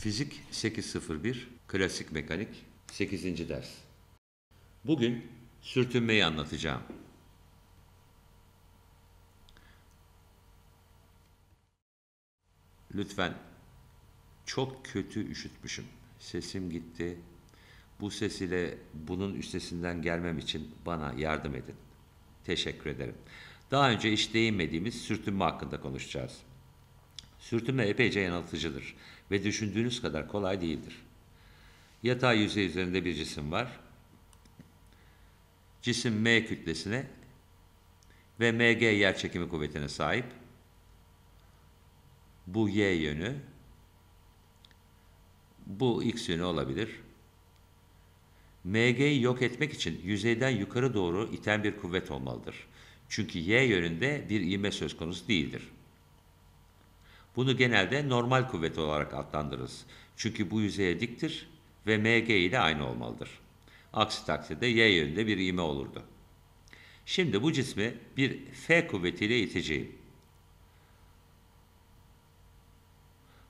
Fizik 801, Klasik Mekanik 8. ders. Bugün sürtünmeyi anlatacağım. Lütfen çok kötü üşütmüşüm. Sesim gitti. Bu ses ile bunun üstesinden gelmem için bana yardım edin. Teşekkür ederim. Daha önce hiç değinmediğimiz sürtünme hakkında konuşacağız. Sürtünme epeyce yanıltıcıdır ve düşündüğünüz kadar kolay değildir. Yatay yüzey üzerinde bir cisim var. Cisim M kütlesine ve MG yer çekimi kuvvetine sahip. Bu Y yönü, bu X yönü olabilir. MG'yi yok etmek için yüzeyden yukarı doğru iten bir kuvvet olmalıdır. Çünkü Y yönünde bir ivme söz konusu değildir. Bunu genelde normal kuvvet olarak adlandırırız. Çünkü bu yüzeye diktir ve mg ile aynı olmalıdır. Aksi takdirde y yönünde bir ime olurdu. Şimdi bu cismi bir F kuvvetiyle iteceğim.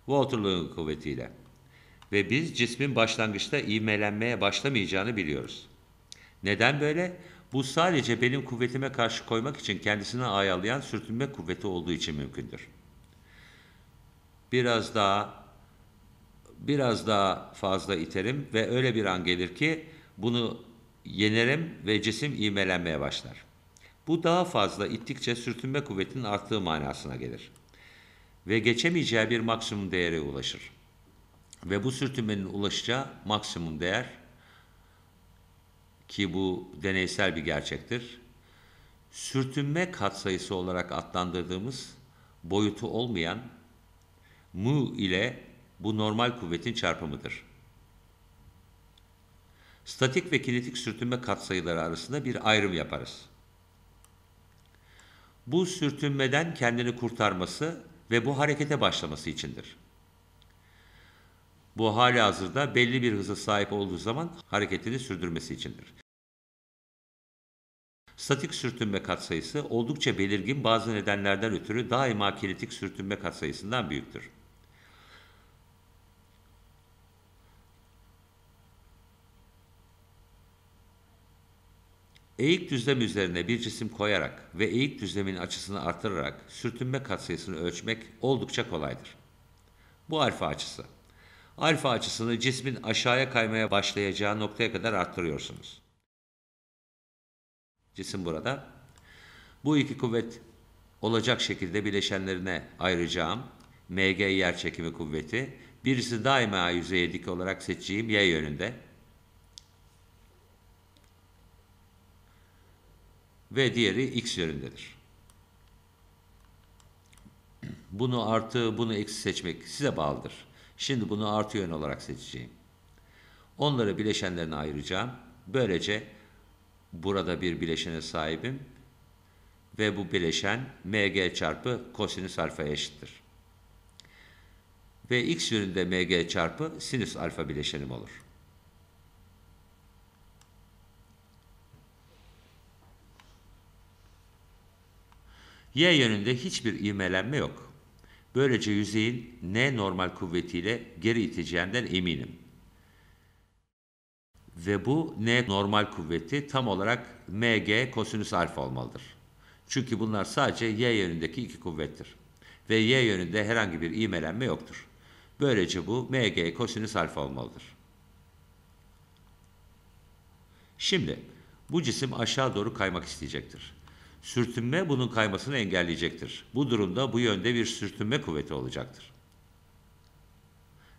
Waterloo kuvvetiyle. Ve biz cismin başlangıçta ivmelenmeye başlamayacağını biliyoruz. Neden böyle? Bu sadece benim kuvvetime karşı koymak için kendisini ayarlayan sürtünme kuvveti olduğu için mümkündür biraz daha biraz daha fazla iterim ve öyle bir an gelir ki bunu yenerim ve cisim ivmelenmeye başlar. Bu daha fazla ittikçe sürtünme kuvvetinin arttığı manasına gelir ve geçemeyeceği bir maksimum değere ulaşır. Ve bu sürtünmenin ulaşacağı maksimum değer ki bu deneysel bir gerçektir. Sürtünme katsayısı olarak adlandırdığımız boyutu olmayan mu ile bu normal kuvvetin çarpımıdır. Statik ve kinetik sürtünme katsayıları arasında bir ayrım yaparız. Bu sürtünmeden kendini kurtarması ve bu harekete başlaması içindir. Bu hali hazırda belli bir hıza sahip olduğu zaman hareketini sürdürmesi içindir. Statik sürtünme katsayısı oldukça belirgin bazı nedenlerden ötürü daima kinetik sürtünme katsayısından büyüktür. Eğik düzlem üzerine bir cisim koyarak ve eğik düzlemin açısını artırarak sürtünme katsayısını ölçmek oldukça kolaydır. Bu alfa açısı. Alfa açısını cismin aşağıya kaymaya başlayacağı noktaya kadar arttırıyorsunuz. Cisim burada. Bu iki kuvvet olacak şekilde bileşenlerine ayıracağım MG yer çekimi kuvveti. Birisi daima yüzeye dik olarak seçeceğim Y yönünde, ve diğeri x yönündedir. Bunu artı, bunu eksi seçmek size bağlıdır. Şimdi bunu artı yön olarak seçeceğim. Onları bileşenlerine ayıracağım. Böylece burada bir bileşene sahibim ve bu bileşen mg çarpı kosinüs alfa eşittir. Ve x yönünde mg çarpı sinüs alfa bileşenim olur. Y yönünde hiçbir ivmelenme yok. Böylece yüzeyin N normal kuvvetiyle geri iteceğinden eminim. Ve bu N normal kuvveti tam olarak Mg kosinüs alfa olmalıdır. Çünkü bunlar sadece Y yönündeki iki kuvvettir. Ve Y yönünde herhangi bir ivmelenme yoktur. Böylece bu Mg kosinüs alfa olmalıdır. Şimdi bu cisim aşağı doğru kaymak isteyecektir. Sürtünme bunun kaymasını engelleyecektir. Bu durumda bu yönde bir sürtünme kuvveti olacaktır.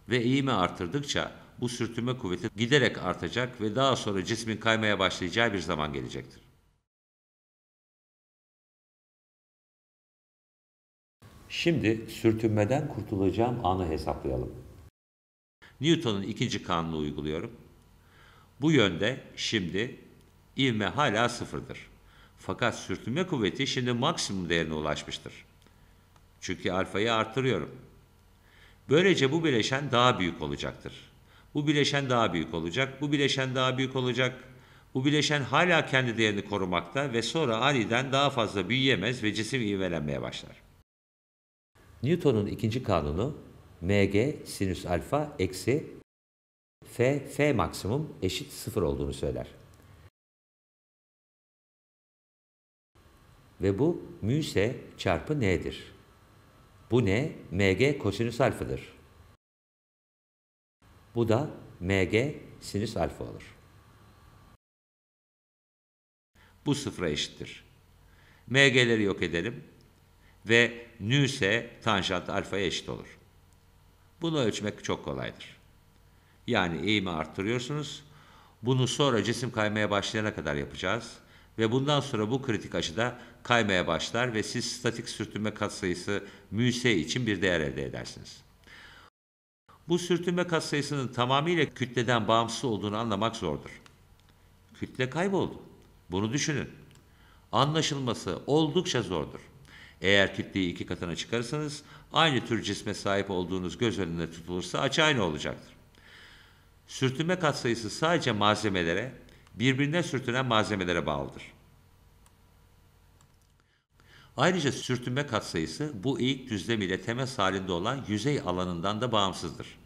Ve eğimi artırdıkça bu sürtünme kuvveti giderek artacak ve daha sonra cismin kaymaya başlayacağı bir zaman gelecektir. Şimdi sürtünmeden kurtulacağım anı hesaplayalım. Newton'un ikinci kanunu uyguluyorum. Bu yönde şimdi ivme hala sıfırdır. Fakat sürtünme kuvveti şimdi maksimum değerine ulaşmıştır. Çünkü alfayı artırıyorum. Böylece bu bileşen daha büyük olacaktır. Bu bileşen daha büyük olacak, bu bileşen daha büyük olacak. Bu bileşen hala kendi değerini korumakta ve sonra aniden daha fazla büyüyemez ve cisim ivmelenmeye başlar. Newton'un ikinci kanunu mg sinüs alfa eksi f f maksimum eşit sıfır olduğunu söyler. ve bu müse çarpı n'dir. Bu ne? mg kosinüs alfadır. Bu da mg sinüs alfa olur. Bu sıfıra eşittir. mg'leri yok edelim ve nüse tanjant alfaya eşit olur. Bunu ölçmek çok kolaydır. Yani eğimi arttırıyorsunuz. Bunu sonra cisim kaymaya başlayana kadar yapacağız ve bundan sonra bu kritik açıda kaymaya başlar ve siz statik sürtünme katsayısı μs için bir değer elde edersiniz. Bu sürtünme katsayısının tamamıyla kütleden bağımsız olduğunu anlamak zordur. Kütle kayboldu. Bunu düşünün. Anlaşılması oldukça zordur. Eğer kütleyi iki katına çıkarırsanız aynı tür cisme sahip olduğunuz göz önünde tutulursa açı aynı olacaktır. Sürtünme katsayısı sadece malzemelere, birbirine sürtünen malzemelere bağlıdır. Ayrıca sürtünme katsayısı bu eğik düzlem ile temas halinde olan yüzey alanından da bağımsızdır.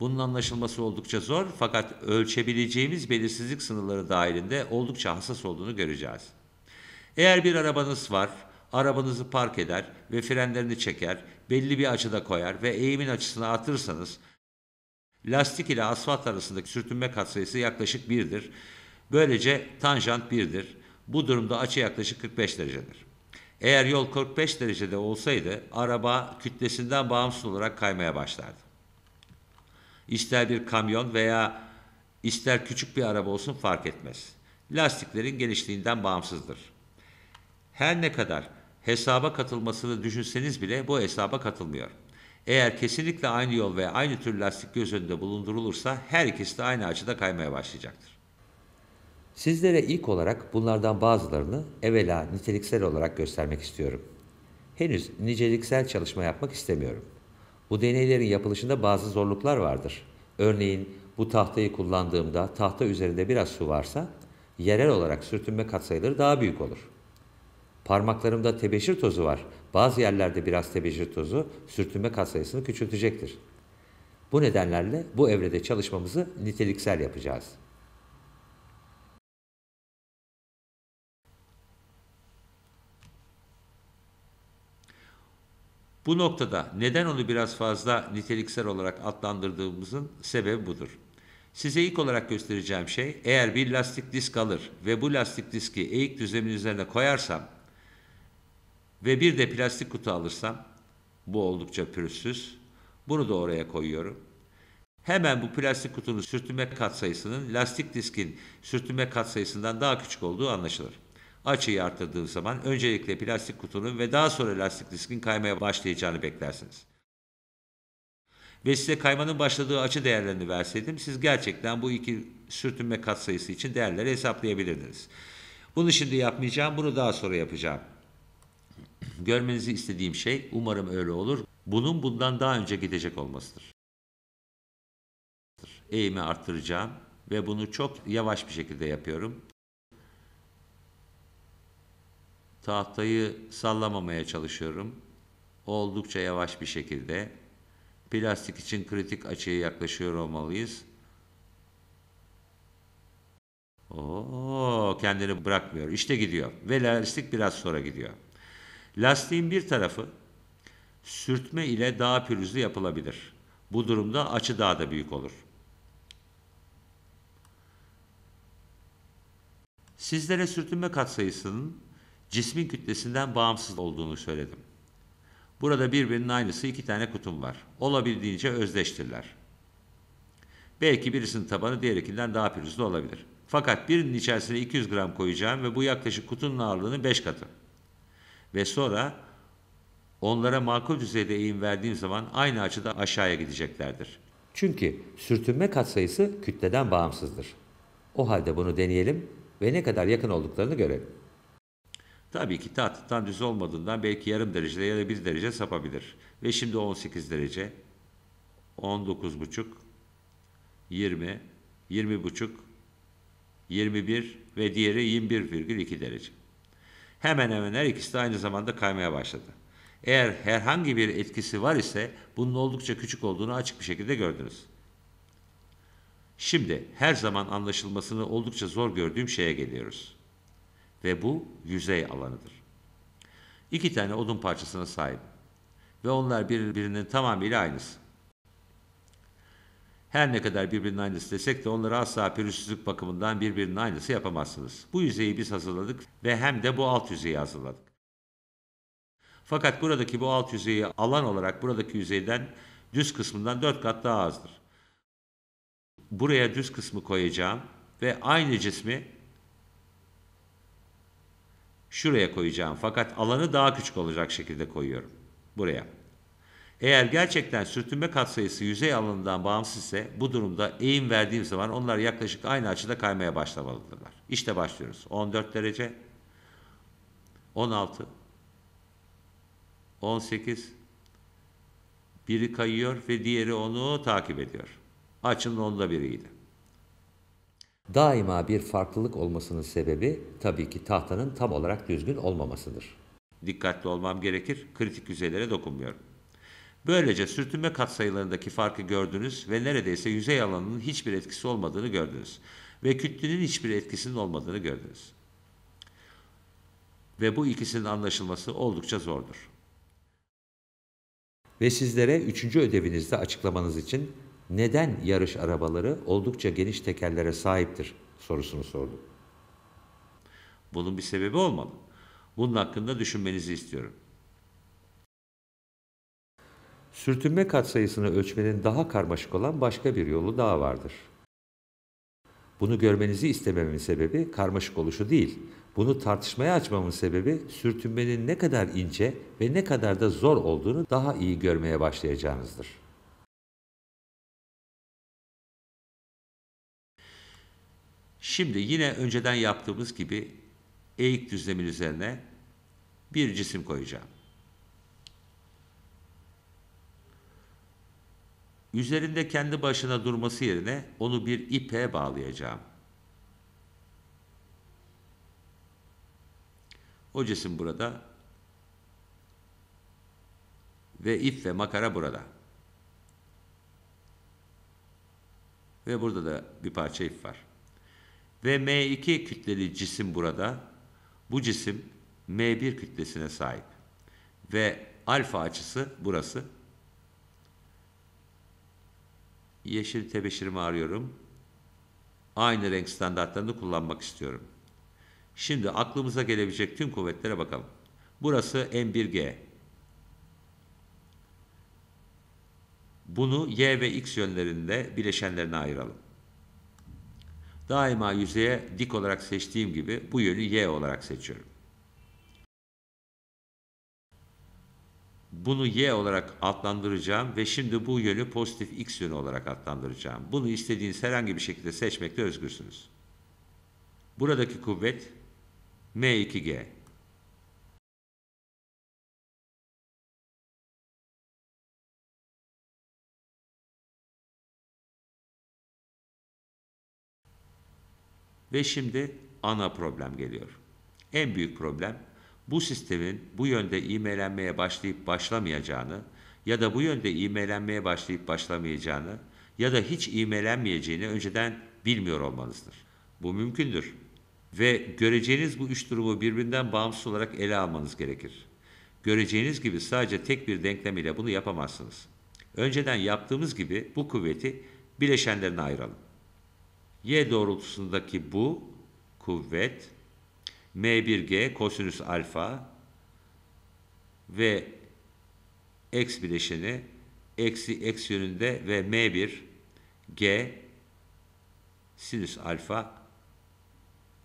Bunun anlaşılması oldukça zor fakat ölçebileceğimiz belirsizlik sınırları dahilinde oldukça hassas olduğunu göreceğiz. Eğer bir arabanız var, arabanızı park eder ve frenlerini çeker, belli bir açıda koyar ve eğimin açısını artırırsanız, lastik ile asfalt arasındaki sürtünme katsayısı yaklaşık 1'dir Böylece tanjant 1'dir. Bu durumda açı yaklaşık 45 derecedir. Eğer yol 45 derecede olsaydı araba kütlesinden bağımsız olarak kaymaya başlardı. İster bir kamyon veya ister küçük bir araba olsun fark etmez. Lastiklerin genişliğinden bağımsızdır. Her ne kadar hesaba katılmasını düşünseniz bile bu hesaba katılmıyor. Eğer kesinlikle aynı yol ve aynı tür lastik göz önünde bulundurulursa her ikisi de aynı açıda kaymaya başlayacaktır. Sizlere ilk olarak bunlardan bazılarını evvela niteliksel olarak göstermek istiyorum. Henüz niceliksel çalışma yapmak istemiyorum. Bu deneylerin yapılışında bazı zorluklar vardır. Örneğin bu tahtayı kullandığımda tahta üzerinde biraz su varsa yerel olarak sürtünme katsayıları daha büyük olur. Parmaklarımda tebeşir tozu var. Bazı yerlerde biraz tebeşir tozu sürtünme katsayısını küçültecektir. Bu nedenlerle bu evrede çalışmamızı niteliksel yapacağız.'' Bu noktada neden onu biraz fazla niteliksel olarak adlandırdığımızın sebebi budur. Size ilk olarak göstereceğim şey eğer bir lastik disk alır ve bu lastik diski eğik düzemin üzerine koyarsam ve bir de plastik kutu alırsam bu oldukça pürüzsüz. Bunu da oraya koyuyorum. Hemen bu plastik kutunun sürtünme katsayısının lastik diskin sürtünme katsayısından daha küçük olduğu anlaşılır açıyı arttırdığı zaman öncelikle plastik kutunun ve daha sonra lastik diskin kaymaya başlayacağını beklersiniz. Ve size kaymanın başladığı açı değerlerini verseydim siz gerçekten bu iki sürtünme katsayısı için değerleri hesaplayabilirdiniz. Bunu şimdi yapmayacağım, bunu daha sonra yapacağım. Görmenizi istediğim şey umarım öyle olur. Bunun bundan daha önce gidecek olmasıdır. Eğimi arttıracağım ve bunu çok yavaş bir şekilde yapıyorum. Tahtayı sallamamaya çalışıyorum. Oldukça yavaş bir şekilde. Plastik için kritik açıya yaklaşıyor olmalıyız. Oo, kendini bırakmıyor. İşte gidiyor. Ve lastik biraz sonra gidiyor. Lastiğin bir tarafı sürtme ile daha pürüzlü yapılabilir. Bu durumda açı daha da büyük olur. Sizlere sürtünme katsayısının cismin kütlesinden bağımsız olduğunu söyledim. Burada birbirinin aynısı iki tane kutum var. Olabildiğince özdeştirler. Belki birisinin tabanı diğerikinden daha pürüzlü olabilir. Fakat birinin içerisine 200 gram koyacağım ve bu yaklaşık kutunun ağırlığının 5 katı. Ve sonra onlara makul düzeyde eğim verdiğim zaman aynı açıda aşağıya gideceklerdir. Çünkü sürtünme katsayısı kütleden bağımsızdır. O halde bunu deneyelim ve ne kadar yakın olduklarını görelim. Tabii ki tahtadan düz olmadığından belki yarım derecede ya da bir derece sapabilir. Ve şimdi 18 derece, 19 buçuk, 20, 20 buçuk, 21 ve diğeri 21,2 derece. Hemen hemen her ikisi de aynı zamanda kaymaya başladı. Eğer herhangi bir etkisi var ise bunun oldukça küçük olduğunu açık bir şekilde gördünüz. Şimdi her zaman anlaşılmasını oldukça zor gördüğüm şeye geliyoruz ve bu yüzey alanıdır. İki tane odun parçasına sahip ve onlar birbirinin tamamıyla aynısı. Her ne kadar birbirinin aynısı desek de onları asla pürüzsüzlük bakımından birbirinin aynısı yapamazsınız. Bu yüzeyi biz hazırladık ve hem de bu alt yüzeyi hazırladık. Fakat buradaki bu alt yüzeyi alan olarak buradaki yüzeyden düz kısmından 4 kat daha azdır. Buraya düz kısmı koyacağım ve aynı cismi şuraya koyacağım fakat alanı daha küçük olacak şekilde koyuyorum. Buraya. Eğer gerçekten sürtünme katsayısı yüzey alanından bağımsız ise bu durumda eğim verdiğim zaman onlar yaklaşık aynı açıda kaymaya başlamalıdırlar. İşte başlıyoruz. 14 derece, 16, 18, biri kayıyor ve diğeri onu takip ediyor. Açının onda biriydi. Daima bir farklılık olmasının sebebi tabii ki tahtanın tam olarak düzgün olmamasıdır. Dikkatli olmam gerekir, kritik yüzeylere dokunmuyorum. Böylece sürtünme katsayılarındaki farkı gördünüz ve neredeyse yüzey alanının hiçbir etkisi olmadığını gördünüz ve kütlenin hiçbir etkisinin olmadığını gördünüz. Ve bu ikisinin anlaşılması oldukça zordur. Ve sizlere üçüncü ödevinizde açıklamanız için neden yarış arabaları oldukça geniş tekerlere sahiptir sorusunu sordu. Bunun bir sebebi olmalı. Bunun hakkında düşünmenizi istiyorum. Sürtünme katsayısını ölçmenin daha karmaşık olan başka bir yolu daha vardır. Bunu görmenizi istememin sebebi karmaşık oluşu değil. Bunu tartışmaya açmamın sebebi sürtünmenin ne kadar ince ve ne kadar da zor olduğunu daha iyi görmeye başlayacağınızdır. Şimdi yine önceden yaptığımız gibi eğik düzlemin üzerine bir cisim koyacağım. Üzerinde kendi başına durması yerine onu bir ipe bağlayacağım. O cisim burada ve ip ve makara burada. Ve burada da bir parça ip var. Ve M2 kütleli cisim burada. Bu cisim M1 kütlesine sahip. Ve alfa açısı burası. Yeşil tebeşirimi arıyorum. Aynı renk standartlarını kullanmak istiyorum. Şimdi aklımıza gelebilecek tüm kuvvetlere bakalım. Burası M1G. Bunu Y ve X yönlerinde bileşenlerine ayıralım. Daima yüzeye dik olarak seçtiğim gibi bu yönü y olarak seçiyorum. Bunu y olarak adlandıracağım ve şimdi bu yönü pozitif x yönü olarak adlandıracağım. Bunu istediğiniz herhangi bir şekilde seçmekte özgürsünüz. Buradaki kuvvet m2g. Ve şimdi ana problem geliyor. En büyük problem bu sistemin bu yönde imelenmeye başlayıp başlamayacağını ya da bu yönde imelenmeye başlayıp başlamayacağını ya da hiç imelenmeyeceğini önceden bilmiyor olmanızdır. Bu mümkündür. Ve göreceğiniz bu üç durumu birbirinden bağımsız olarak ele almanız gerekir. Göreceğiniz gibi sadece tek bir denklem ile bunu yapamazsınız. Önceden yaptığımız gibi bu kuvveti bileşenlerine ayıralım. Y doğrultusundaki bu kuvvet M1G kosinüs alfa ve x bileşeni eksi x yönünde ve M1 G sinüs alfa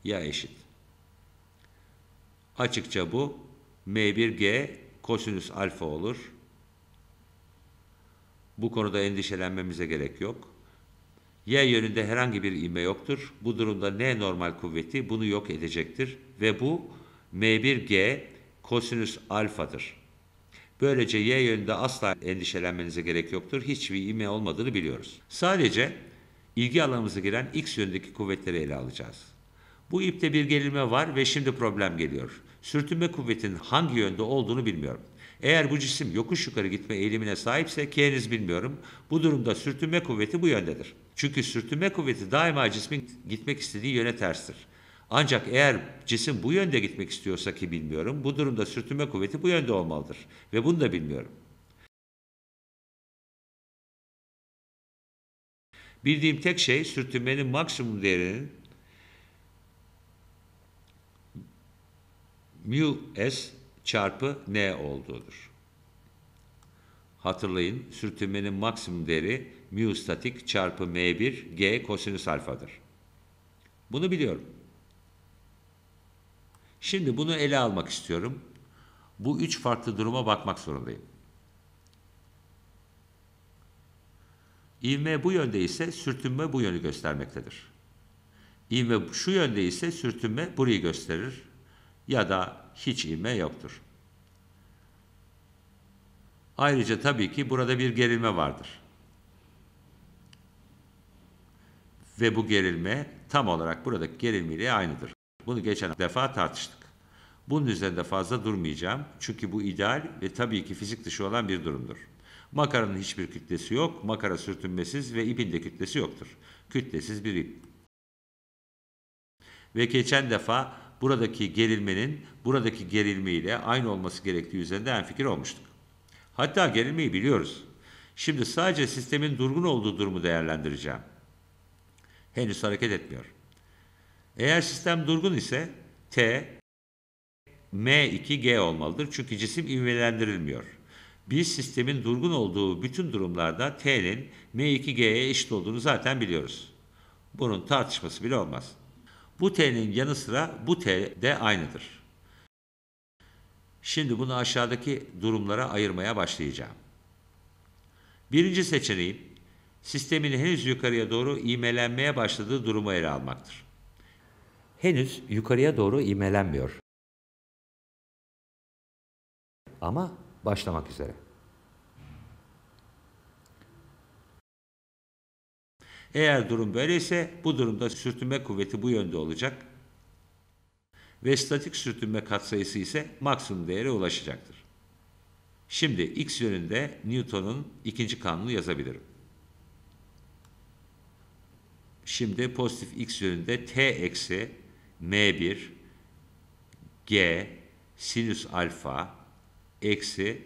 ya eşit. Açıkça bu M1G kosinüs alfa olur. Bu konuda endişelenmemize gerek yok. Y yönünde herhangi bir ivme yoktur. Bu durumda N normal kuvveti bunu yok edecektir ve bu M1G kosinüs alfadır. Böylece Y yönünde asla endişelenmenize gerek yoktur. Hiçbir ivme olmadığını biliyoruz. Sadece ilgi alanımıza giren X yönündeki kuvvetleri ele alacağız. Bu ipte bir gerilme var ve şimdi problem geliyor. Sürtünme kuvvetinin hangi yönde olduğunu bilmiyorum. Eğer bu cisim yokuş yukarı gitme eğilimine sahipse ki bilmiyorum. Bu durumda sürtünme kuvveti bu yöndedir. Çünkü sürtünme kuvveti daima cismin gitmek istediği yöne terstir. Ancak eğer cisim bu yönde gitmek istiyorsa ki bilmiyorum, bu durumda sürtünme kuvveti bu yönde olmalıdır ve bunu da bilmiyorum. Bildiğim tek şey sürtünmenin maksimum değerinin mu s çarpı n olduğudur. Hatırlayın sürtünmenin maksimum değeri mu statik çarpı m1 g kosinüs alfadır. Bunu biliyorum. Şimdi bunu ele almak istiyorum. Bu üç farklı duruma bakmak zorundayım. İvme bu yönde ise sürtünme bu yönü göstermektedir. İvme şu yönde ise sürtünme burayı gösterir ya da hiç inme yoktur. Ayrıca tabii ki burada bir gerilme vardır. Ve bu gerilme tam olarak buradaki gerilmeyle aynıdır. Bunu geçen defa tartıştık. Bunun üzerinde fazla durmayacağım. Çünkü bu ideal ve tabii ki fizik dışı olan bir durumdur. Makaranın hiçbir kütlesi yok. Makara sürtünmesiz ve ipin de kütlesi yoktur. Kütlesiz bir ip. Ve geçen defa buradaki gerilmenin buradaki gerilmeyle aynı olması gerektiği üzerinde fikir olmuştuk. Hatta gerilmeyi biliyoruz. Şimdi sadece sistemin durgun olduğu durumu değerlendireceğim. Henüz hareket etmiyor. Eğer sistem durgun ise T M2G olmalıdır çünkü cisim ivmelendirilmiyor. Biz sistemin durgun olduğu bütün durumlarda T'nin M2G'ye eşit olduğunu zaten biliyoruz. Bunun tartışması bile olmaz. Bu t'nin yanı sıra bu t de aynıdır. Şimdi bunu aşağıdaki durumlara ayırmaya başlayacağım. Birinci seçeneğim, sistemin henüz yukarıya doğru imelenmeye başladığı durumu ele almaktır. Henüz yukarıya doğru imelenmiyor. Ama başlamak üzere. Eğer durum böyleyse bu durumda sürtünme kuvveti bu yönde olacak ve statik sürtünme katsayısı ise maksimum değere ulaşacaktır. Şimdi x yönünde Newton'un ikinci kanunu yazabilirim. Şimdi pozitif x yönünde t eksi m1 g sinüs alfa eksi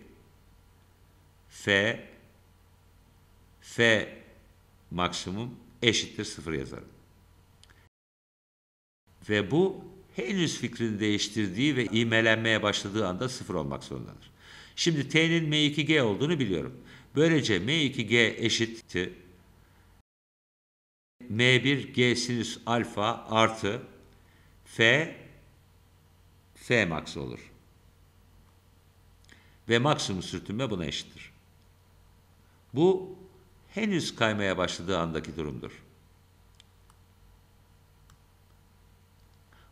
f f maksimum eşittir sıfır yazarım. Ve bu henüz fikrini değiştirdiği ve imelenmeye başladığı anda sıfır olmak zorundadır. Şimdi t'nin m2g olduğunu biliyorum. Böylece m2g eşitti m1g sinüs alfa artı f f max olur. Ve maksimum sürtünme buna eşittir. Bu henüz kaymaya başladığı andaki durumdur.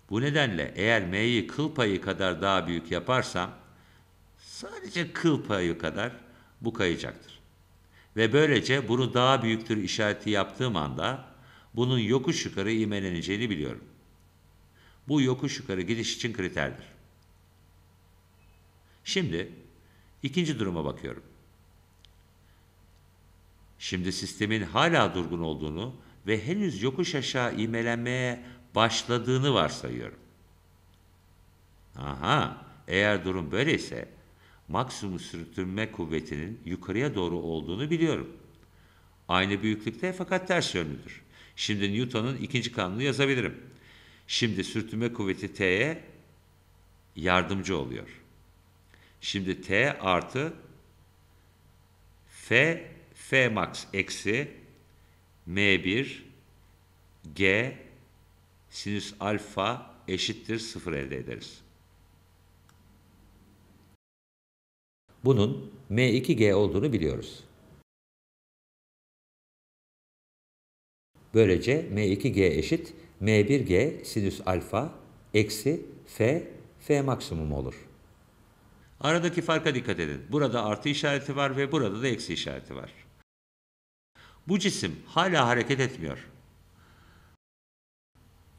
Bu nedenle eğer m'yi kıl payı kadar daha büyük yaparsam sadece kıl payı kadar bu kayacaktır. Ve böylece bunu daha büyüktür işareti yaptığım anda bunun yokuş yukarı imeleneceğini biliyorum. Bu yokuş yukarı gidiş için kriterdir. Şimdi ikinci duruma bakıyorum. Şimdi sistemin hala durgun olduğunu ve henüz yokuş aşağı imelenmeye başladığını varsayıyorum. Aha, eğer durum böyleyse maksimum sürtünme kuvvetinin yukarıya doğru olduğunu biliyorum. Aynı büyüklükte fakat ters yönlüdür. Şimdi Newton'un ikinci kanunu yazabilirim. Şimdi sürtünme kuvveti T'ye yardımcı oluyor. Şimdi T artı F F max eksi M1 G sinüs alfa eşittir 0 elde ederiz. Bunun M2G olduğunu biliyoruz. Böylece M2G eşit M1G sinüs alfa eksi F, F maksimum olur. Aradaki farka dikkat edin. Burada artı işareti var ve burada da eksi işareti var. Bu cisim hala hareket etmiyor.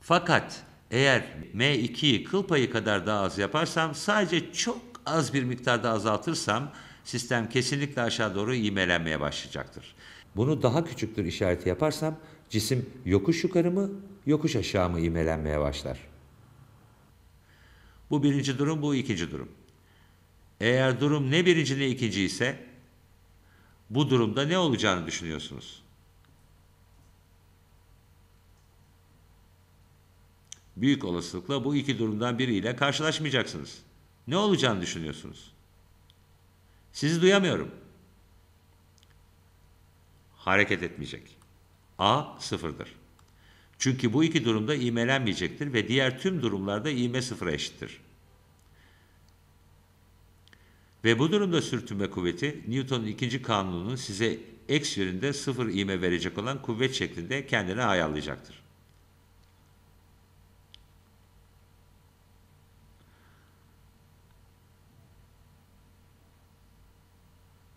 Fakat eğer M2'yi kıl payı kadar daha az yaparsam sadece çok az bir miktarda azaltırsam sistem kesinlikle aşağı doğru imelenmeye başlayacaktır. Bunu daha küçüktür işareti yaparsam cisim yokuş yukarı mı yokuş aşağı mı imelenmeye başlar. Bu birinci durum bu ikinci durum. Eğer durum ne birinci ne ikinci ise bu durumda ne olacağını düşünüyorsunuz? Büyük olasılıkla bu iki durumdan biriyle karşılaşmayacaksınız. Ne olacağını düşünüyorsunuz? Sizi duyamıyorum. Hareket etmeyecek. A sıfırdır. Çünkü bu iki durumda imelenmeyecektir ve diğer tüm durumlarda ime sıfıra eşittir. Ve bu durumda sürtünme kuvveti Newton'un ikinci kanununun size x yönünde sıfır iğme verecek olan kuvvet şeklinde kendini ayarlayacaktır.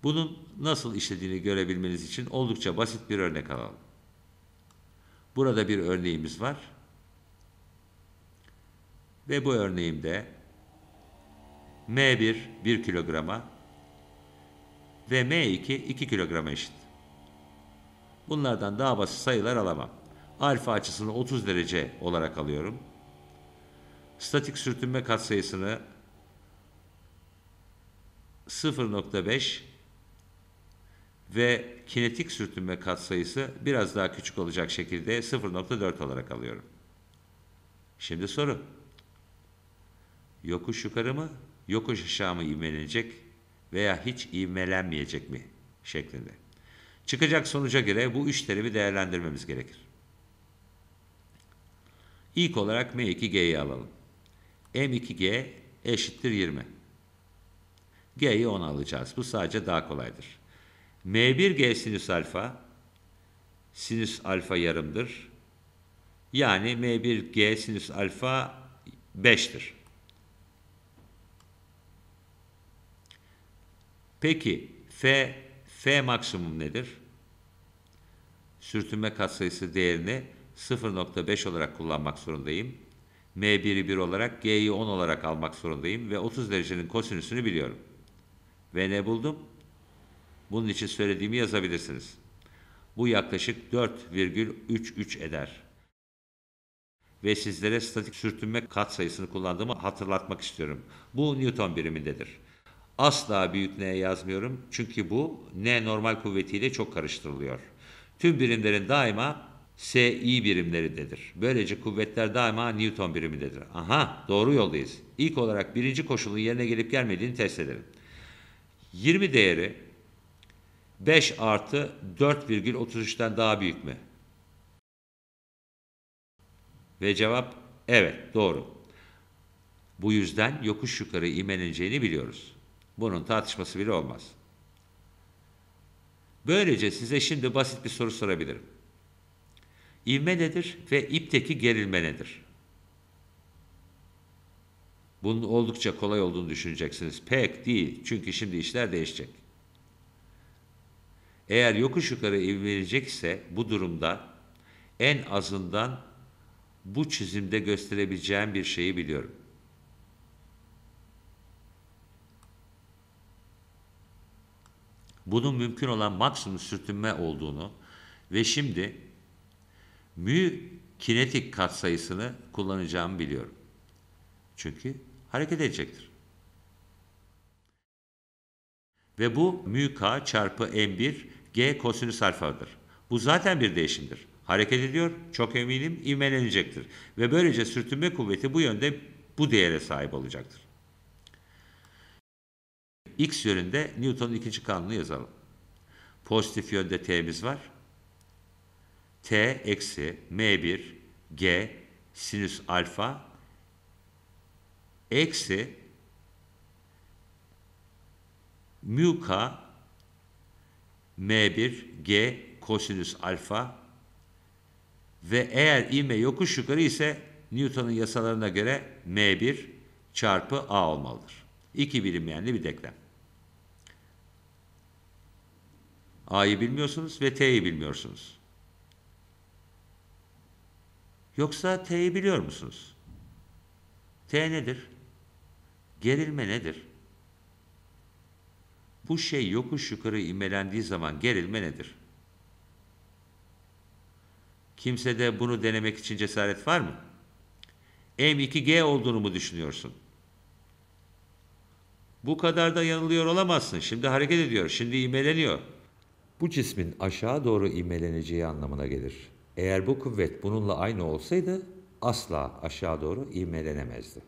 Bunun nasıl işlediğini görebilmeniz için oldukça basit bir örnek alalım. Burada bir örneğimiz var. Ve bu örneğimde M1 1 kilograma ve M2 2 kilograma eşit. Bunlardan daha basit sayılar alamam. Alfa açısını 30 derece olarak alıyorum. Statik sürtünme katsayısını 0.5 ve kinetik sürtünme katsayısı biraz daha küçük olacak şekilde 0.4 olarak alıyorum. Şimdi soru. Yokuş yukarı mı yokuş aşağı mı ivmelenecek veya hiç ivmelenmeyecek mi şeklinde. Çıkacak sonuca göre bu üç terimi değerlendirmemiz gerekir. İlk olarak M2G'yi alalım. M2G eşittir 20. G'yi 10 alacağız. Bu sadece daha kolaydır. M1G sinüs alfa sinüs alfa yarımdır. Yani M1G sinüs alfa 5'tir. Peki F, F maksimum nedir? Sürtünme katsayısı değerini 0.5 olarak kullanmak zorundayım. M1'i 1 olarak, G'yi 10 olarak almak zorundayım ve 30 derecenin kosinüsünü biliyorum. Ve ne buldum? Bunun için söylediğimi yazabilirsiniz. Bu yaklaşık 4,33 eder. Ve sizlere statik sürtünme katsayısını kullandığımı hatırlatmak istiyorum. Bu Newton birimindedir. Asla büyük N yazmıyorum çünkü bu N normal kuvvetiyle çok karıştırılıyor. Tüm birimlerin daima SI birimlerindedir. Böylece kuvvetler daima Newton birimindedir. Aha doğru yoldayız. İlk olarak birinci koşulun yerine gelip gelmediğini test edelim. 20 değeri 5 artı 4,33'ten daha büyük mü? Ve cevap evet doğru. Bu yüzden yokuş yukarı imeleneceğini biliyoruz. Bunun tartışması bile olmaz. Böylece size şimdi basit bir soru sorabilirim. İvme nedir ve ipteki gerilme nedir? Bunun oldukça kolay olduğunu düşüneceksiniz. Pek değil. Çünkü şimdi işler değişecek. Eğer yokuş yukarı ivmelenecek ise bu durumda en azından bu çizimde gösterebileceğim bir şeyi biliyorum. bunun mümkün olan maksimum sürtünme olduğunu ve şimdi mü kinetik katsayısını kullanacağımı biliyorum. Çünkü hareket edecektir. Ve bu mü k çarpı m1 g kosinüs alfadır. Bu zaten bir değişimdir. Hareket ediyor, çok eminim ivmelenecektir. Ve böylece sürtünme kuvveti bu yönde bu değere sahip olacaktır. X yönünde Newton'un ikinci kanunu yazalım. Pozitif yönde T'miz var. T eksi M1 G sinüs alfa eksi mu k M1 G kosinüs alfa ve eğer ivme yokuş yukarı ise Newton'un yasalarına göre M1 çarpı A olmalıdır. İki bilinmeyenli bir denklem. A'yı bilmiyorsunuz ve T'yi bilmiyorsunuz. Yoksa T'yi biliyor musunuz? T nedir? Gerilme nedir? Bu şey yokuş yukarı imelendiği zaman gerilme nedir? Kimse de bunu denemek için cesaret var mı? M2G olduğunu mu düşünüyorsun? Bu kadar da yanılıyor olamazsın. Şimdi hareket ediyor, şimdi imeleniyor. Bu cismin aşağı doğru imeleneceği anlamına gelir. Eğer bu kuvvet bununla aynı olsaydı asla aşağı doğru ivmelenemezdi.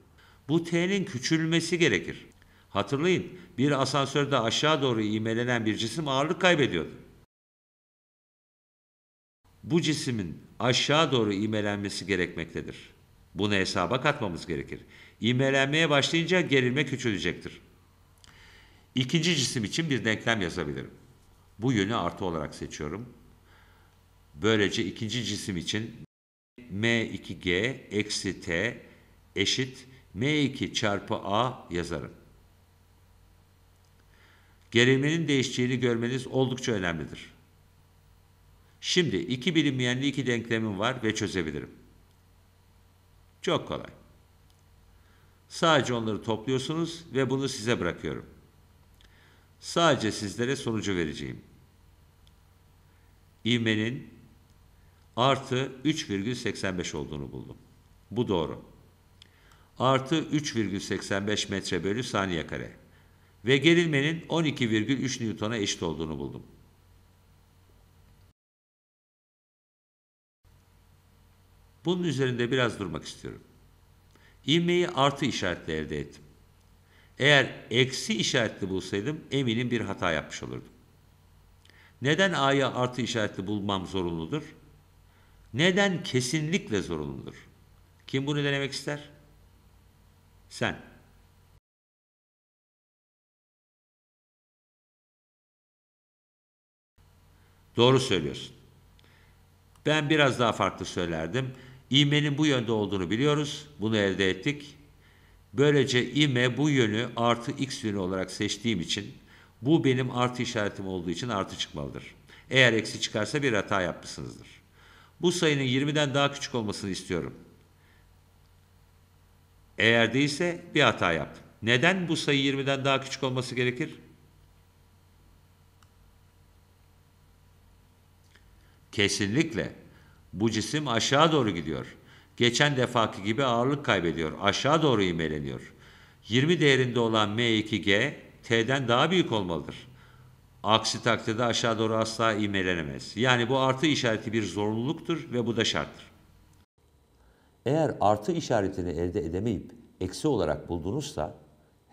Bu T'nin küçülmesi gerekir. Hatırlayın bir asansörde aşağı doğru ivmelenen bir cisim ağırlık kaybediyordu. Bu cisimin aşağı doğru ivmelenmesi gerekmektedir. Bunu hesaba katmamız gerekir. İmelenmeye başlayınca gerilme küçülecektir. İkinci cisim için bir denklem yazabilirim. Bu yönü artı olarak seçiyorum. Böylece ikinci cisim için M2G eksi T eşit M2 çarpı A yazarım. Gerimenin değişeceğini görmeniz oldukça önemlidir. Şimdi iki bilinmeyenli iki denklemim var ve çözebilirim. Çok kolay. Sadece onları topluyorsunuz ve bunu size bırakıyorum. Sadece sizlere sonucu vereceğim ivmenin artı 3,85 olduğunu buldum. Bu doğru. Artı 3,85 metre bölü saniye kare. Ve gerilmenin 12,3 Newton'a eşit olduğunu buldum. Bunun üzerinde biraz durmak istiyorum. İvmeyi artı işaretle elde ettim. Eğer eksi işaretli bulsaydım eminim bir hata yapmış olurdum. Neden A'ya artı işaretli bulmam zorunludur? Neden kesinlikle zorunludur? Kim bunu denemek ister? Sen. Doğru söylüyorsun. Ben biraz daha farklı söylerdim. İğmenin bu yönde olduğunu biliyoruz. Bunu elde ettik. Böylece ime bu yönü artı x yönü olarak seçtiğim için bu benim artı işaretim olduğu için artı çıkmalıdır. Eğer eksi çıkarsa bir hata yapmışsınızdır. Bu sayının 20'den daha küçük olmasını istiyorum. Eğer değilse bir hata yaptım. Neden bu sayı 20'den daha küçük olması gerekir? Kesinlikle. Bu cisim aşağı doğru gidiyor. Geçen defaki gibi ağırlık kaybediyor. Aşağı doğru imeleniyor. 20 değerinde olan M2G T'den daha büyük olmalıdır. Aksi takdirde aşağı doğru asla ivmelenemez. Yani bu artı işareti bir zorunluluktur ve bu da şarttır. Eğer artı işaretini elde edemeyip eksi olarak buldunuzsa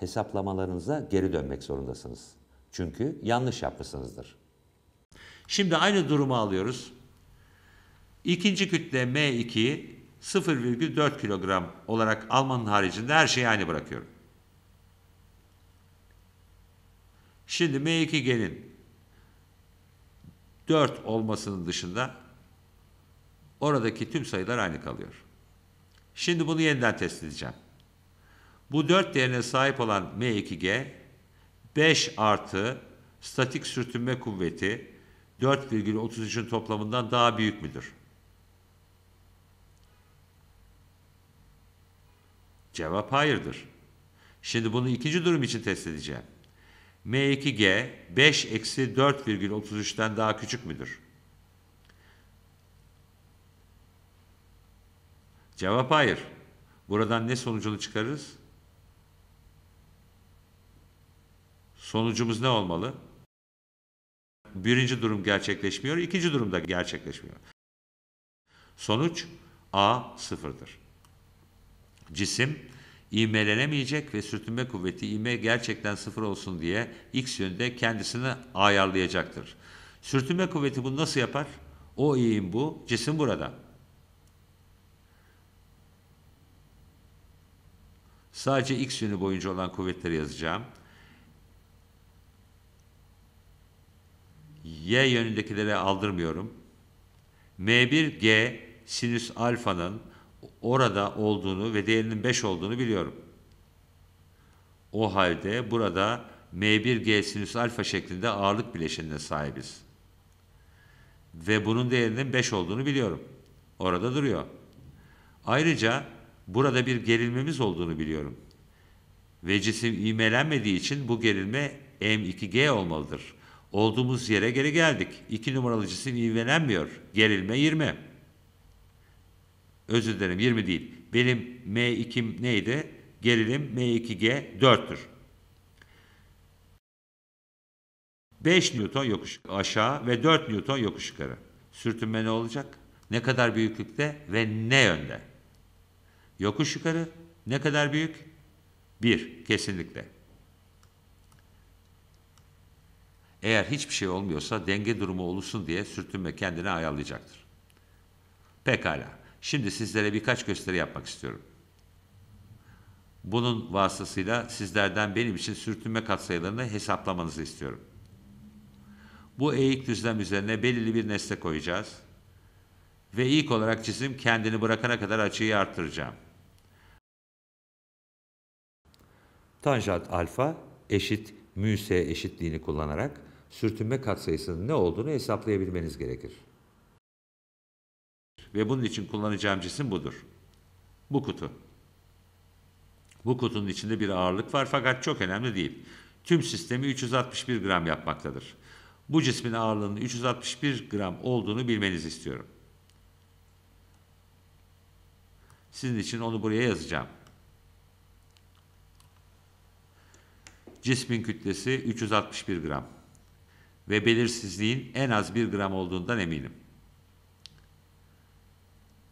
hesaplamalarınıza geri dönmek zorundasınız. Çünkü yanlış yapmışsınızdır. Şimdi aynı durumu alıyoruz. İkinci kütle M2'yi 0,4 kilogram olarak Alman'ın haricinde her şeyi aynı bırakıyorum. Şimdi M2G'nin 4 olmasının dışında oradaki tüm sayılar aynı kalıyor. Şimdi bunu yeniden test edeceğim. Bu 4 değerine sahip olan M2G 5 artı statik sürtünme kuvveti 4,33'ün toplamından daha büyük müdür? Cevap hayırdır. Şimdi bunu ikinci durum için test edeceğim. M2G 5-4,33'ten daha küçük müdür? Cevap hayır. Buradan ne sonucunu çıkarırız? Sonucumuz ne olmalı? Birinci durum gerçekleşmiyor, ikinci durumda gerçekleşmiyor. Sonuç A sıfırdır. Cisim ivmelenemeyecek ve sürtünme kuvveti ime gerçekten sıfır olsun diye x yönde kendisini ayarlayacaktır. Sürtünme kuvveti bunu nasıl yapar? O eğim bu, cisim burada. Sadece x yönü boyunca olan kuvvetleri yazacağım. y yönündekileri aldırmıyorum. m1g sinüs alfanın orada olduğunu ve değerinin 5 olduğunu biliyorum. O halde burada M1G sinüs alfa şeklinde ağırlık bileşenine sahibiz. Ve bunun değerinin 5 olduğunu biliyorum. Orada duruyor. Ayrıca burada bir gerilmemiz olduğunu biliyorum. Ve cisim imelenmediği için bu gerilme M2G olmalıdır. Olduğumuz yere geri geldik. 2 numaralı cisim ivmelenmiyor. Gerilme 20 özür dilerim 20 değil. Benim M2 neydi? Gerilim M2G 4'tür. 5 Newton yokuş aşağı ve 4 Newton yokuş yukarı. Sürtünme ne olacak? Ne kadar büyüklükte ve ne yönde? Yokuş yukarı ne kadar büyük? 1 kesinlikle. Eğer hiçbir şey olmuyorsa denge durumu olursun diye sürtünme kendini ayarlayacaktır. Pekala. Şimdi sizlere birkaç gösteri yapmak istiyorum. Bunun vasıtasıyla sizlerden benim için sürtünme katsayılarını hesaplamanızı istiyorum. Bu eğik düzlem üzerine belirli bir nesne koyacağız. Ve ilk olarak cisim kendini bırakana kadar açıyı arttıracağım. Tanjant alfa eşit μs eşitliğini kullanarak sürtünme katsayısının ne olduğunu hesaplayabilmeniz gerekir. Ve bunun için kullanacağım cisim budur. Bu kutu. Bu kutunun içinde bir ağırlık var fakat çok önemli değil. Tüm sistemi 361 gram yapmaktadır. Bu cismin ağırlığının 361 gram olduğunu bilmenizi istiyorum. Sizin için onu buraya yazacağım. Cismin kütlesi 361 gram ve belirsizliğin en az 1 gram olduğundan eminim.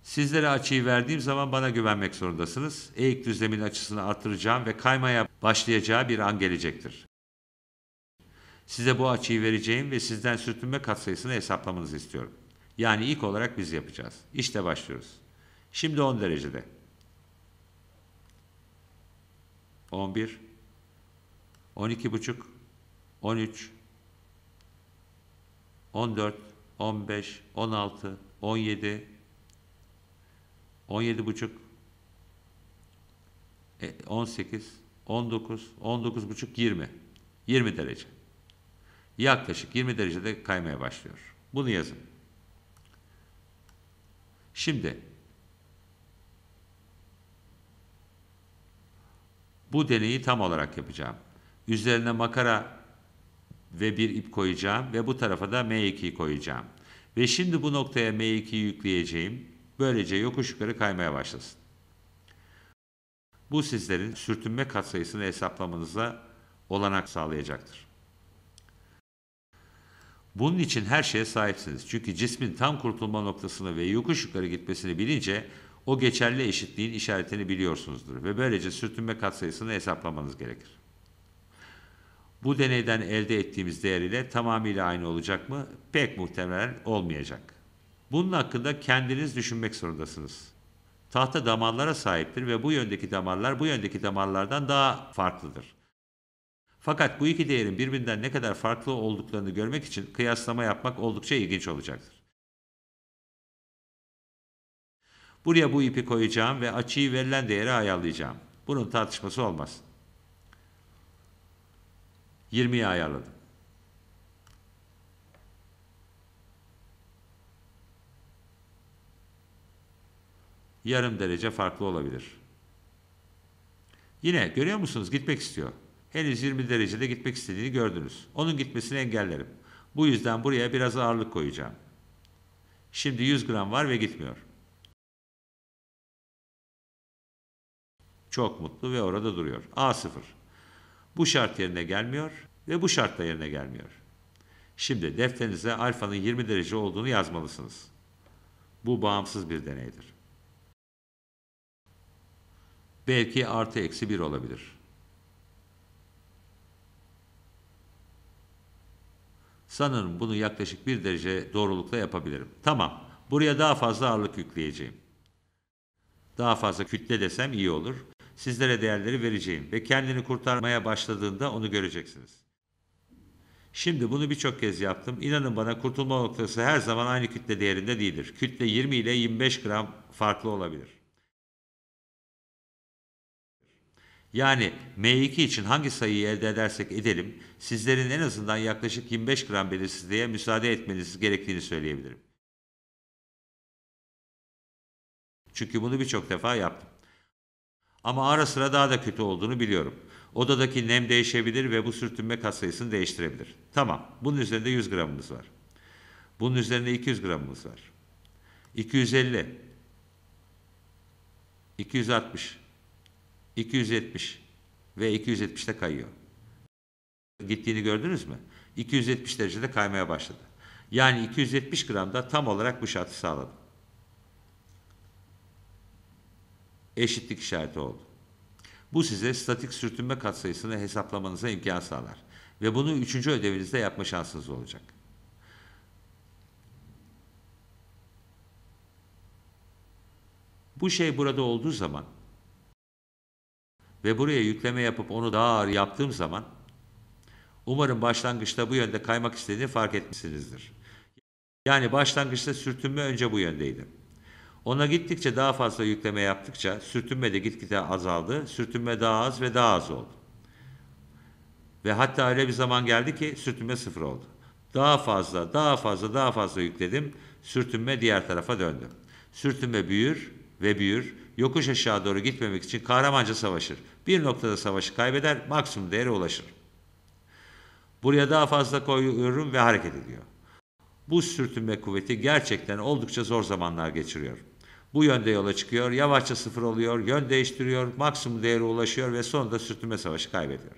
Sizlere açıyı verdiğim zaman bana güvenmek zorundasınız. Eğik düzlemin açısını artıracağım ve kaymaya başlayacağı bir an gelecektir. Size bu açıyı vereceğim ve sizden sürtünme katsayısını hesaplamanızı istiyorum. Yani ilk olarak biz yapacağız. İşte başlıyoruz. Şimdi 10 derecede. 11 12 buçuk 13 14 15 16 17 17,5 18 19 19,5 20 20 derece. Yaklaşık 20 derecede kaymaya başlıyor. Bunu yazın. Şimdi bu deneyi tam olarak yapacağım. Üzerine makara ve bir ip koyacağım ve bu tarafa da M2'yi koyacağım. Ve şimdi bu noktaya M2'yi yükleyeceğim Böylece yokuş yukarı kaymaya başlasın. Bu sizlerin sürtünme katsayısını hesaplamanıza olanak sağlayacaktır. Bunun için her şeye sahipsiniz. Çünkü cismin tam kurtulma noktasını ve yokuş yukarı gitmesini bilince o geçerli eşitliğin işaretini biliyorsunuzdur ve böylece sürtünme katsayısını hesaplamanız gerekir. Bu deneyden elde ettiğimiz değer ile tamamıyla aynı olacak mı? Pek muhtemelen olmayacak. Bunun hakkında kendiniz düşünmek zorundasınız. Tahta damarlara sahiptir ve bu yöndeki damarlar bu yöndeki damarlardan daha farklıdır. Fakat bu iki değerin birbirinden ne kadar farklı olduklarını görmek için kıyaslama yapmak oldukça ilginç olacaktır. Buraya bu ipi koyacağım ve açıyı verilen değere ayarlayacağım. Bunun tartışması olmaz. 20'yi ayarladım. yarım derece farklı olabilir. Yine görüyor musunuz gitmek istiyor. Henüz 20 derecede gitmek istediğini gördünüz. Onun gitmesini engellerim. Bu yüzden buraya biraz ağırlık koyacağım. Şimdi 100 gram var ve gitmiyor. Çok mutlu ve orada duruyor. A0. Bu şart yerine gelmiyor ve bu şart da yerine gelmiyor. Şimdi defterinize alfanın 20 derece olduğunu yazmalısınız. Bu bağımsız bir deneydir belki artı eksi bir olabilir. Sanırım bunu yaklaşık bir derece doğrulukla yapabilirim. Tamam, buraya daha fazla ağırlık yükleyeceğim. Daha fazla kütle desem iyi olur. Sizlere değerleri vereceğim ve kendini kurtarmaya başladığında onu göreceksiniz. Şimdi bunu birçok kez yaptım. İnanın bana kurtulma noktası her zaman aynı kütle değerinde değildir. Kütle 20 ile 25 gram farklı olabilir. Yani M2 için hangi sayıyı elde edersek edelim, sizlerin en azından yaklaşık 25 gram belirsizliğe müsaade etmeniz gerektiğini söyleyebilirim. Çünkü bunu birçok defa yaptım. Ama ara sıra daha da kötü olduğunu biliyorum. Odadaki nem değişebilir ve bu sürtünme kat sayısını değiştirebilir. Tamam, bunun üzerinde 100 gramımız var. Bunun üzerinde 200 gramımız var. 250, 260, 270 ve 270'te kayıyor. Gittiğini gördünüz mü? 270 derecede kaymaya başladı. Yani 270 gramda tam olarak bu şartı sağladım. Eşitlik işareti oldu. Bu size statik sürtünme katsayısını hesaplamanıza imkan sağlar. Ve bunu üçüncü ödevinizde yapma şansınız olacak. Bu şey burada olduğu zaman ve buraya yükleme yapıp onu daha ağır yaptığım zaman umarım başlangıçta bu yönde kaymak istediğini fark etmişsinizdir. Yani başlangıçta sürtünme önce bu yöndeydi. Ona gittikçe daha fazla yükleme yaptıkça sürtünme de gitgide azaldı, sürtünme daha az ve daha az oldu. Ve hatta öyle bir zaman geldi ki sürtünme sıfır oldu. Daha fazla, daha fazla, daha fazla yükledim, sürtünme diğer tarafa döndü. Sürtünme büyür ve büyür yokuş aşağı doğru gitmemek için kahramanca savaşır. Bir noktada savaşı kaybeder, maksimum değere ulaşır. Buraya daha fazla koyuyorum ve hareket ediyor. Bu sürtünme kuvveti gerçekten oldukça zor zamanlar geçiriyor. Bu yönde yola çıkıyor, yavaşça sıfır oluyor, yön değiştiriyor, maksimum değere ulaşıyor ve sonunda sürtünme savaşı kaybediyor.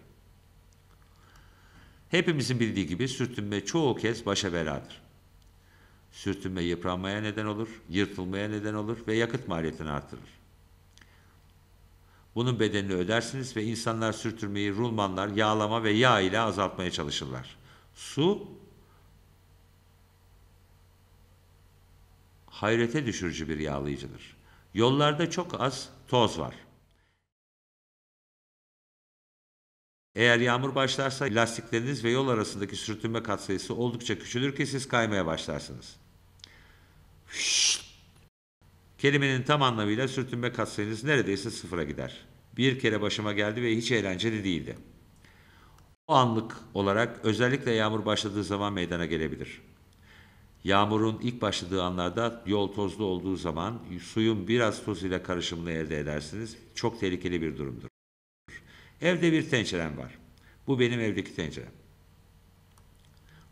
Hepimizin bildiği gibi sürtünme çoğu kez başa beladır. Sürtünme yıpranmaya neden olur, yırtılmaya neden olur ve yakıt maliyetini artırır. Bunun bedelini ödersiniz ve insanlar sürtürmeyi rulmanlar yağlama ve yağ ile azaltmaya çalışırlar. Su hayrete düşürücü bir yağlayıcıdır. Yollarda çok az toz var. Eğer yağmur başlarsa lastikleriniz ve yol arasındaki sürtünme katsayısı oldukça küçülür ki siz kaymaya başlarsınız. Şşt! Kelimenin tam anlamıyla sürtünme katsayınız neredeyse sıfıra gider. Bir kere başıma geldi ve hiç eğlenceli değildi. O anlık olarak özellikle yağmur başladığı zaman meydana gelebilir. Yağmurun ilk başladığı anlarda yol tozlu olduğu zaman suyun biraz tozuyla karışımını elde edersiniz. Çok tehlikeli bir durumdur. Evde bir tencerem var. Bu benim evdeki tencerem.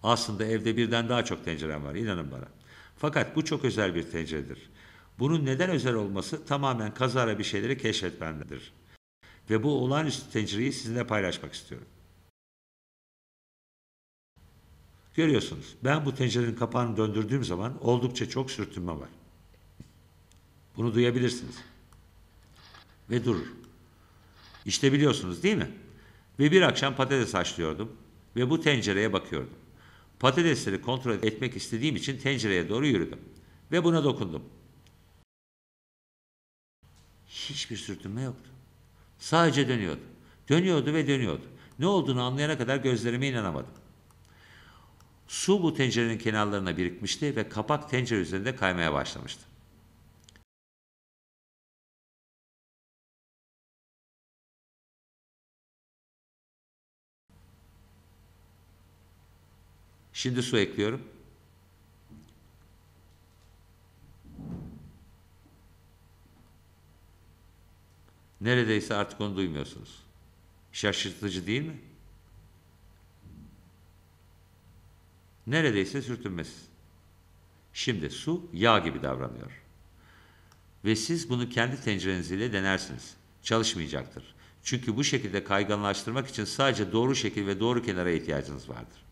Aslında evde birden daha çok tencerem var inanın bana. Fakat bu çok özel bir tenceredir. Bunun neden özel olması tamamen kazara bir şeyleri keşfetmendir Ve bu olağanüstü tecrübeyi sizinle paylaşmak istiyorum. Görüyorsunuz ben bu tencerenin kapağını döndürdüğüm zaman oldukça çok sürtünme var. Bunu duyabilirsiniz. Ve durur. İşte biliyorsunuz değil mi? Ve bir akşam patates haşlıyordum ve bu tencereye bakıyordum. Patatesleri kontrol etmek istediğim için tencereye doğru yürüdüm ve buna dokundum hiçbir sürtünme yoktu. Sadece dönüyordu. Dönüyordu ve dönüyordu. Ne olduğunu anlayana kadar gözlerime inanamadım. Su bu tencerenin kenarlarına birikmişti ve kapak tencere üzerinde kaymaya başlamıştı. Şimdi su ekliyorum. Neredeyse artık onu duymuyorsunuz. Şaşırtıcı değil mi? Neredeyse sürtünmesiz. Şimdi su yağ gibi davranıyor. Ve siz bunu kendi tencerenizle denersiniz. Çalışmayacaktır. Çünkü bu şekilde kayganlaştırmak için sadece doğru şekil ve doğru kenara ihtiyacınız vardır.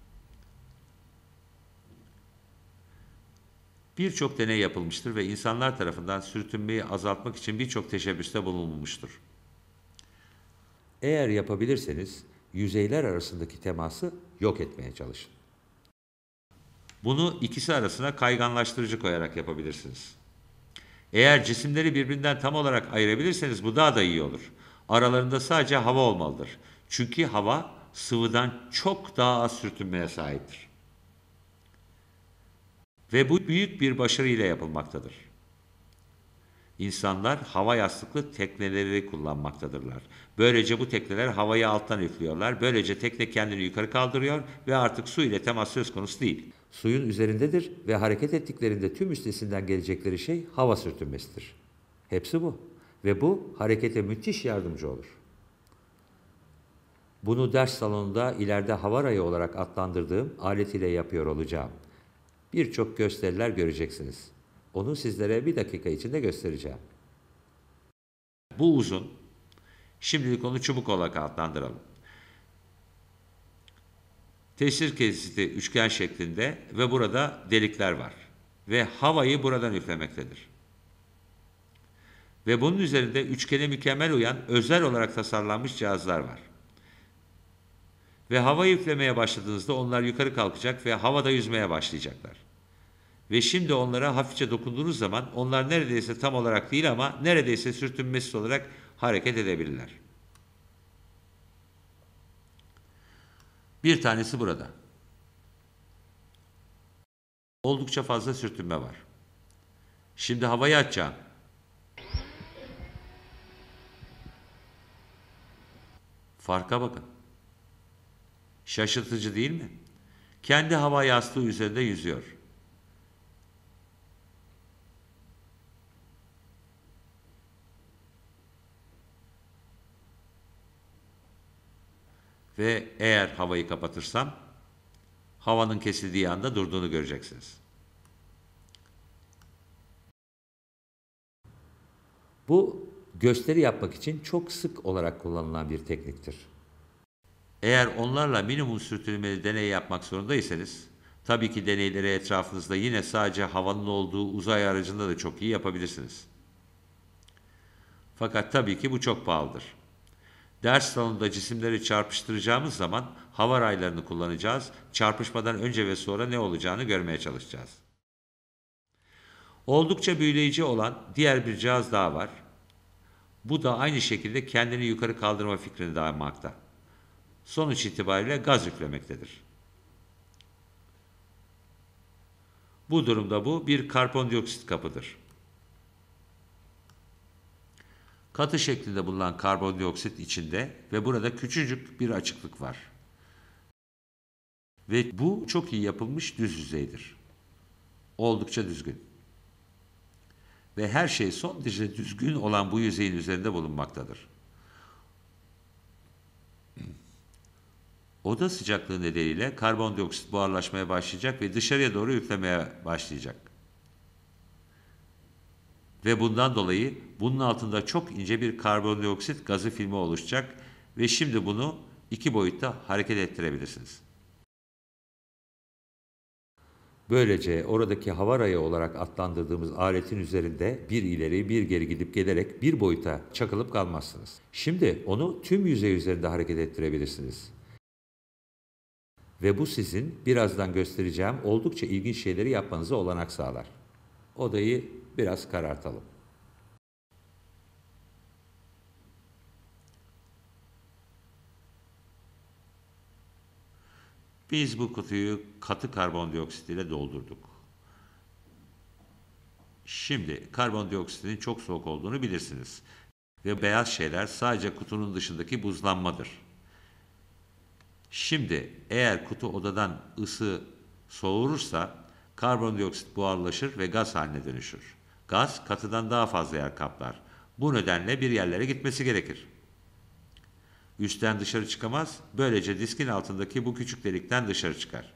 birçok deney yapılmıştır ve insanlar tarafından sürtünmeyi azaltmak için birçok teşebbüste bulunulmuştur. Eğer yapabilirseniz yüzeyler arasındaki teması yok etmeye çalışın. Bunu ikisi arasına kayganlaştırıcı koyarak yapabilirsiniz. Eğer cisimleri birbirinden tam olarak ayırabilirseniz bu daha da iyi olur. Aralarında sadece hava olmalıdır. Çünkü hava sıvıdan çok daha az sürtünmeye sahiptir. Ve bu büyük bir başarıyla yapılmaktadır. İnsanlar hava yastıklı tekneleri kullanmaktadırlar. Böylece bu tekneler havayı alttan üflüyorlar. Böylece tekne kendini yukarı kaldırıyor ve artık su ile temas söz konusu değil. Suyun üzerindedir ve hareket ettiklerinde tüm üstesinden gelecekleri şey hava sürtünmesidir. Hepsi bu. Ve bu harekete müthiş yardımcı olur. Bunu ders salonunda ileride hava rayı olarak adlandırdığım alet ile yapıyor olacağım birçok gösteriler göreceksiniz. Onu sizlere bir dakika içinde göstereceğim. Bu uzun. Şimdilik onu çubuk olarak adlandıralım. Tesir kesiti üçgen şeklinde ve burada delikler var. Ve havayı buradan üflemektedir. Ve bunun üzerinde üçgene mükemmel uyan özel olarak tasarlanmış cihazlar var ve hava yüklemeye başladığınızda onlar yukarı kalkacak ve havada yüzmeye başlayacaklar. Ve şimdi onlara hafifçe dokunduğunuz zaman onlar neredeyse tam olarak değil ama neredeyse sürtünmesiz olarak hareket edebilirler. Bir tanesi burada. Oldukça fazla sürtünme var. Şimdi havayı açacağım. Farka bakın. Şaşırtıcı değil mi? Kendi hava yastığı üzerinde yüzüyor. Ve eğer havayı kapatırsam havanın kesildiği anda durduğunu göreceksiniz. Bu gösteri yapmak için çok sık olarak kullanılan bir tekniktir. Eğer onlarla minimum sürtünmeli deney yapmak zorundaysanız, tabii ki deneyleri etrafınızda yine sadece havanın olduğu uzay aracında da çok iyi yapabilirsiniz. Fakat tabii ki bu çok pahalıdır. Ders salonunda cisimleri çarpıştıracağımız zaman hava raylarını kullanacağız. Çarpışmadan önce ve sonra ne olacağını görmeye çalışacağız. Oldukça büyüleyici olan diğer bir cihaz daha var. Bu da aynı şekilde kendini yukarı kaldırma fikrini dayanmakta sonuç itibariyle gaz yüklemektedir. Bu durumda bu bir karbondioksit kapıdır. Katı şeklinde bulunan karbondioksit içinde ve burada küçücük bir açıklık var. Ve bu çok iyi yapılmış düz yüzeydir. Oldukça düzgün. Ve her şey son derece düzgün olan bu yüzeyin üzerinde bulunmaktadır. Oda sıcaklığı nedeniyle karbondioksit buharlaşmaya başlayacak ve dışarıya doğru üflemeye başlayacak. Ve bundan dolayı bunun altında çok ince bir karbondioksit gazı filmi oluşacak ve şimdi bunu iki boyutta hareket ettirebilirsiniz. Böylece oradaki hava rayı olarak adlandırdığımız aletin üzerinde bir ileri bir geri gidip gelerek bir boyuta çakılıp kalmazsınız. Şimdi onu tüm yüzey üzerinde hareket ettirebilirsiniz. Ve bu sizin birazdan göstereceğim oldukça ilginç şeyleri yapmanıza olanak sağlar. Odayı biraz karartalım. Biz bu kutuyu katı karbondioksit ile doldurduk. Şimdi karbondioksitin çok soğuk olduğunu bilirsiniz. Ve beyaz şeyler sadece kutunun dışındaki buzlanmadır. Şimdi eğer kutu odadan ısı soğurursa karbondioksit buharlaşır ve gaz haline dönüşür. Gaz katıdan daha fazla yer kaplar. Bu nedenle bir yerlere gitmesi gerekir. Üstten dışarı çıkamaz, böylece diskin altındaki bu küçük delikten dışarı çıkar.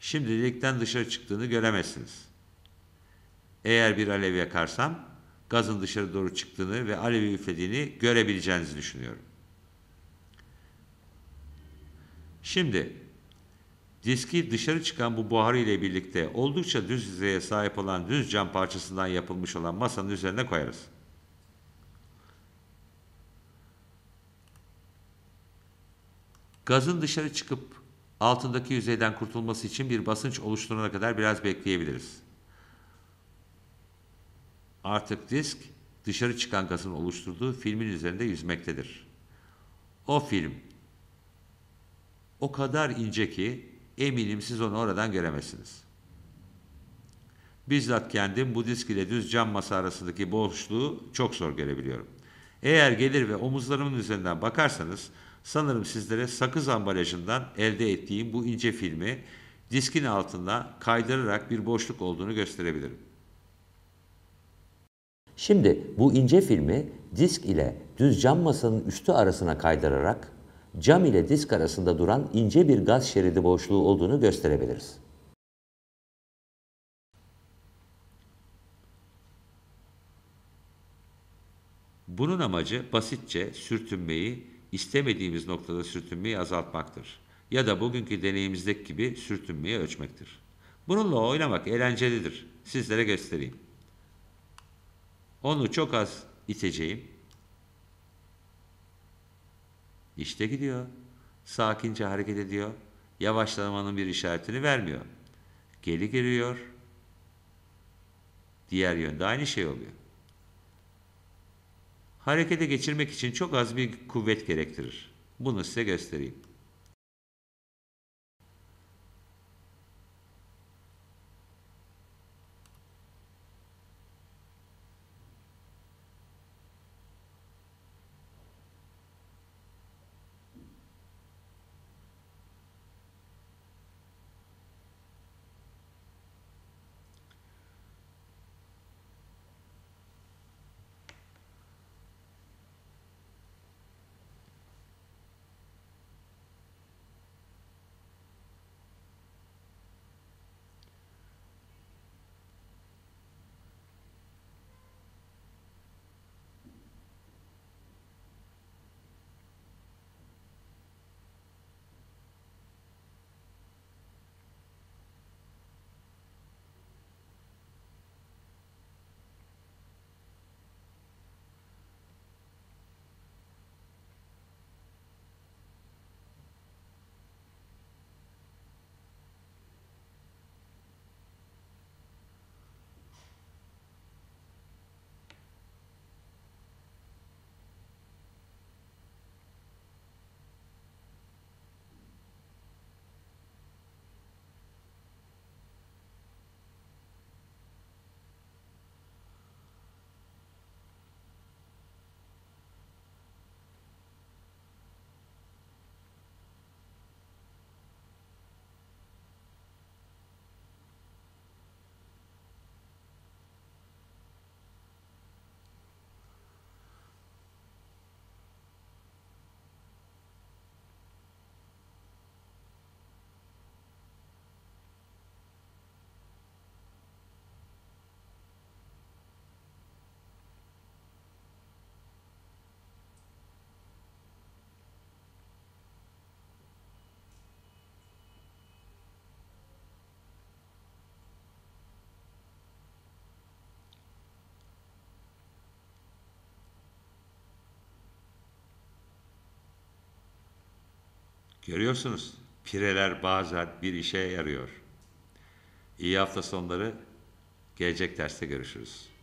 Şimdi delikten dışarı çıktığını göremezsiniz. Eğer bir alev yakarsam, gazın dışarı doğru çıktığını ve alevi üflediğini görebileceğinizi düşünüyorum. Şimdi diski dışarı çıkan bu buharı ile birlikte oldukça düz yüzeye sahip olan düz cam parçasından yapılmış olan masanın üzerine koyarız. Gazın dışarı çıkıp altındaki yüzeyden kurtulması için bir basınç oluşturana kadar biraz bekleyebiliriz. Artık disk dışarı çıkan gazın oluşturduğu filmin üzerinde yüzmektedir. O film o kadar ince ki eminim siz onu oradan göremezsiniz. Bizzat kendim bu disk ile düz cam masa arasındaki boşluğu çok zor görebiliyorum. Eğer gelir ve omuzlarımın üzerinden bakarsanız sanırım sizlere sakız ambalajından elde ettiğim bu ince filmi diskin altında kaydırarak bir boşluk olduğunu gösterebilirim. Şimdi bu ince filmi disk ile düz cam masanın üstü arasına kaydırarak cam ile disk arasında duran ince bir gaz şeridi boşluğu olduğunu gösterebiliriz. Bunun amacı basitçe sürtünmeyi, istemediğimiz noktada sürtünmeyi azaltmaktır. Ya da bugünkü deneyimizdeki gibi sürtünmeyi ölçmektir. Bununla oynamak eğlencelidir. Sizlere göstereyim. Onu çok az iteceğim işte gidiyor. Sakince hareket ediyor. Yavaşlamanın bir işaretini vermiyor. Geri giriyor, Diğer yönde aynı şey oluyor. Harekete geçirmek için çok az bir kuvvet gerektirir. Bunu size göstereyim. Görüyorsunuz pireler bazen bir işe yarıyor. İyi hafta sonları. Gelecek derste görüşürüz.